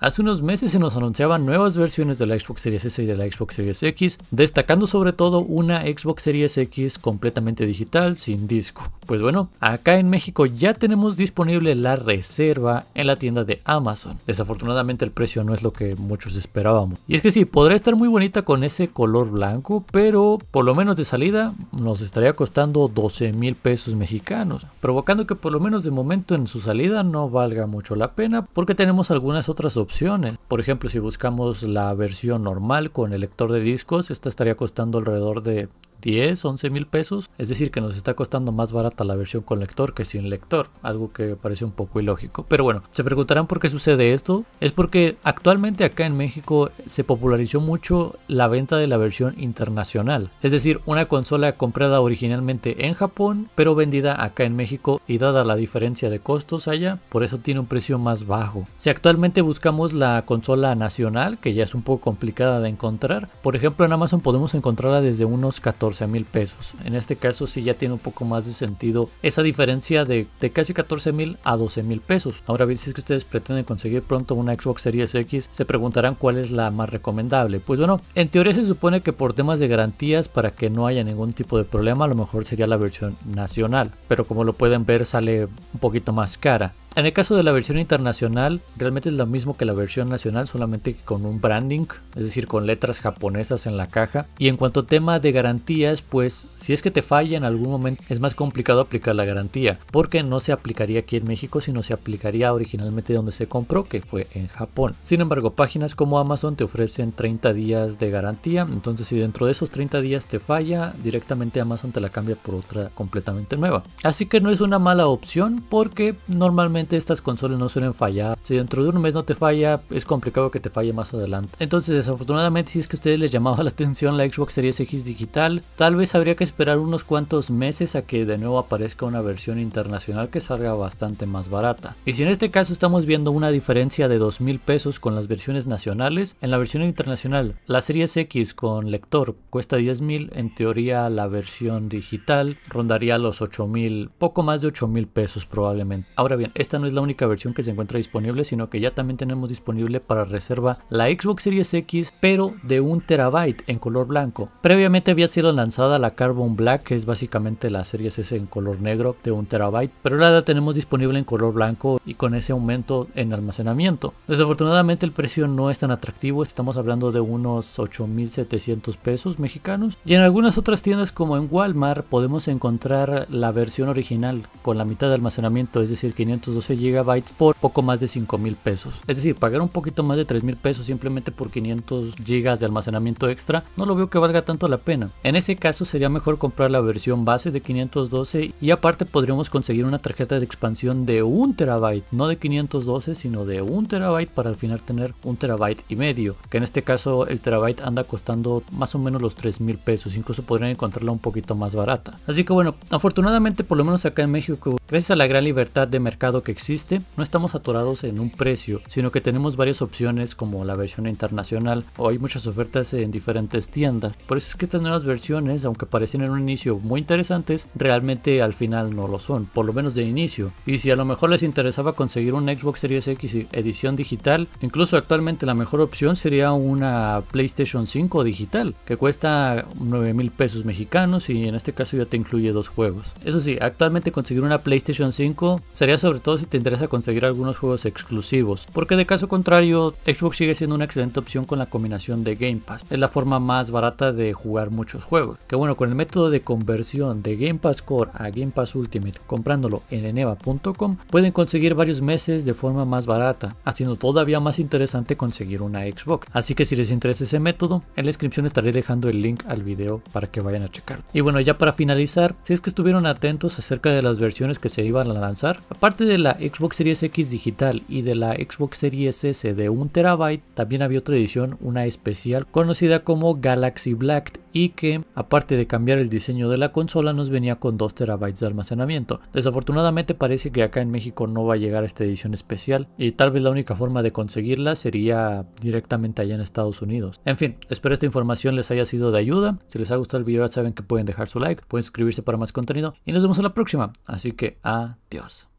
Hace unos meses se nos anunciaban nuevas versiones de la Xbox Series S y de la Xbox Series X, destacando sobre todo una Xbox Series X completamente digital sin disco. Pues bueno, acá en México ya tenemos disponible la reserva en la tienda de Amazon. Desafortunadamente el precio no es lo que muchos esperábamos. Y es que sí, podría estar muy bonita con ese color blanco, pero por lo menos de salida nos estaría costando 12 mil pesos mexicanos, provocando que por lo menos de momento en su salida no valga mucho la pena porque tenemos algunas otras opciones por ejemplo, si buscamos la versión normal con el lector de discos, esta estaría costando alrededor de 10, 11 mil pesos. Es decir, que nos está costando más barata la versión con lector que sin lector, algo que parece un poco ilógico. Pero bueno, se preguntarán por qué sucede esto. Es porque actualmente acá en México se popularizó mucho la venta de la versión internacional. Es decir, una consola comprada originalmente en Japón, pero vendida acá en México y dada la diferencia de costos allá, por eso tiene un precio más bajo. Si actualmente buscamos la consola nacional, que ya es un poco complicada de encontrar, por ejemplo en Amazon podemos encontrarla desde unos 14 mil pesos. En este caso si ya tiene un poco más de sentido esa diferencia de, de casi 14 mil a 12 mil pesos. Ahora bien, si es que ustedes pretenden conseguir pronto una Xbox Series X, se preguntarán cuál es la más recomendable. Pues bueno, en teoría se supone que por temas de garantías, para que no haya ningún tipo de problema, a lo mejor sería la versión nacional. Pero como lo pueden ver, sale un poquito más cara. En el caso de la versión internacional, realmente es lo mismo que la versión nacional, solamente con un branding, es decir, con letras japonesas en la caja. Y en cuanto a tema de garantías, pues si es que te falla en algún momento, es más complicado aplicar la garantía, porque no se aplicaría aquí en México, sino se aplicaría originalmente donde se compró, que fue en Japón. Sin embargo, páginas como Amazon te ofrecen 30 días de garantía, entonces si dentro de esos 30 días te falla, directamente Amazon te la cambia por otra completamente nueva. Así que no es una mala opción porque normalmente estas consolas no suelen fallar. Si dentro de un mes no te falla, es complicado que te falle más adelante. Entonces, desafortunadamente, si es que a ustedes les llamaba la atención la Xbox Series X digital, tal vez habría que esperar unos cuantos meses a que de nuevo aparezca una versión internacional que salga bastante más barata. Y si en este caso estamos viendo una diferencia de 2.000 pesos con las versiones nacionales, en la versión internacional, la Series X con lector cuesta 10.000 en teoría la versión digital rondaría los 8.000 poco más de 8.000 pesos probablemente. Ahora bien, esta no es la única versión que se encuentra disponible, sino que ya también tenemos disponible para reserva la Xbox Series X, pero de un terabyte en color blanco. Previamente había sido lanzada la Carbon Black, que es básicamente la Series S en color negro de un terabyte, pero ahora la tenemos disponible en color blanco y con ese aumento en almacenamiento. Desafortunadamente el precio no es tan atractivo, estamos hablando de unos 8.700 pesos mexicanos y en algunas otras tiendas como en Walmart podemos encontrar la versión original con la mitad de almacenamiento, es decir, $520 gigabytes por poco más de 5 mil pesos. Es decir, pagar un poquito más de 3 mil pesos simplemente por 500 gigas de almacenamiento extra, no lo veo que valga tanto la pena. En ese caso sería mejor comprar la versión base de 512 y aparte podríamos conseguir una tarjeta de expansión de un terabyte, no de 512 sino de un terabyte para al final tener un terabyte y medio, que en este caso el terabyte anda costando más o menos los 3 mil pesos, incluso podrían encontrarla un poquito más barata. Así que bueno, afortunadamente por lo menos acá en México, gracias a la gran libertad de mercado que existe, no estamos atorados en un precio, sino que tenemos varias opciones como la versión internacional o hay muchas ofertas en diferentes tiendas. Por eso es que estas nuevas versiones, aunque parecen en un inicio muy interesantes, realmente al final no lo son, por lo menos de inicio. Y si a lo mejor les interesaba conseguir un Xbox Series X edición digital, incluso actualmente la mejor opción sería una PlayStation 5 digital, que cuesta 9 mil pesos mexicanos y en este caso ya te incluye dos juegos. Eso sí, actualmente conseguir una PlayStation 5 sería sobre todo si te interesa conseguir algunos juegos exclusivos, porque de caso contrario, Xbox sigue siendo una excelente opción con la combinación de Game Pass. Es la forma más barata de jugar muchos juegos. Que bueno, con el método de conversión de Game Pass Core a Game Pass Ultimate comprándolo en eneva.com, pueden conseguir varios meses de forma más barata, haciendo todavía más interesante conseguir una Xbox. Así que si les interesa ese método, en la descripción estaré dejando el link al video para que vayan a checarlo. Y bueno, ya para finalizar, si es que estuvieron atentos acerca de las versiones que se iban a lanzar, aparte de la Xbox Series X digital y de la Xbox Series S de 1TB, también había otra edición, una especial, conocida como Galaxy Black y que, aparte de cambiar el diseño de la consola, nos venía con 2 terabytes de almacenamiento. Desafortunadamente parece que acá en México no va a llegar esta edición especial y tal vez la única forma de conseguirla sería directamente allá en Estados Unidos. En fin, espero esta información les haya sido de ayuda. Si les ha gustado el video ya saben que pueden dejar su like, pueden suscribirse para más contenido y nos vemos en la próxima. Así que adiós.